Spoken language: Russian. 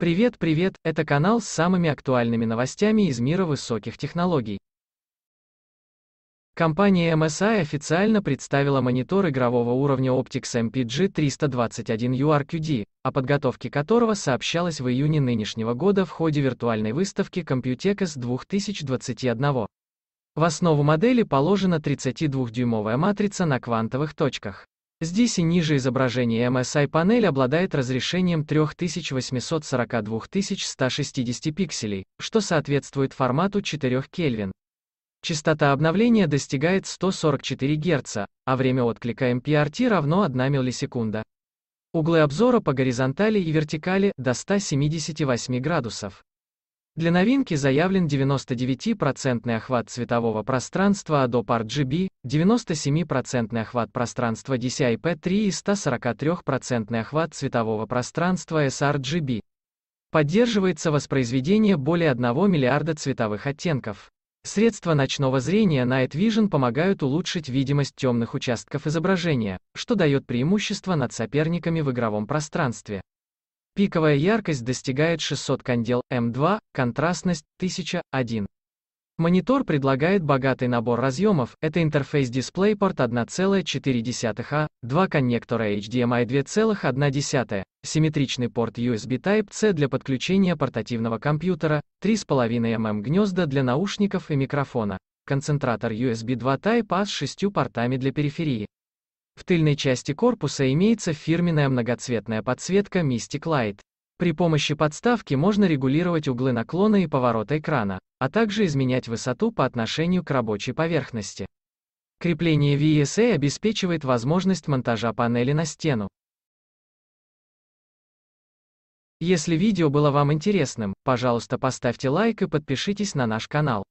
Привет, привет, это канал с самыми актуальными новостями из мира высоких технологий. Компания MSI официально представила монитор игрового уровня Optics MPG 321 URQD, о подготовке которого сообщалось в июне нынешнего года в ходе виртуальной выставки Computex 2021. В основу модели положена 32-дюймовая матрица на квантовых точках. Здесь и ниже изображение MSI-панель обладает разрешением 3842-160 пикселей, что соответствует формату 4 Кельвин. Частота обновления достигает 144 Гц, а время отклика MPRT равно 1 миллисекунда. Углы обзора по горизонтали и вертикали до 178 градусов. Для новинки заявлен 99% охват цветового пространства Adobe RGB, 97% охват пространства DCI-P3 и 143% охват цветового пространства sRGB. Поддерживается воспроизведение более 1 миллиарда цветовых оттенков. Средства ночного зрения Night Vision помогают улучшить видимость темных участков изображения, что дает преимущество над соперниками в игровом пространстве. Пиковая яркость достигает 600 кандел М2, контрастность 1001. Монитор предлагает богатый набор разъемов, это интерфейс DisplayPort 1,4А, два коннектора HDMI 2,1, симметричный порт USB Type-C для подключения портативного компьютера, 3,5 мм гнезда для наушников и микрофона, концентратор USB 2 Type-A с шестью портами для периферии, в тыльной части корпуса имеется фирменная многоцветная подсветка Mystic Light. При помощи подставки можно регулировать углы наклона и поворота экрана, а также изменять высоту по отношению к рабочей поверхности. Крепление VSA обеспечивает возможность монтажа панели на стену. Если видео было вам интересным, пожалуйста поставьте лайк и подпишитесь на наш канал.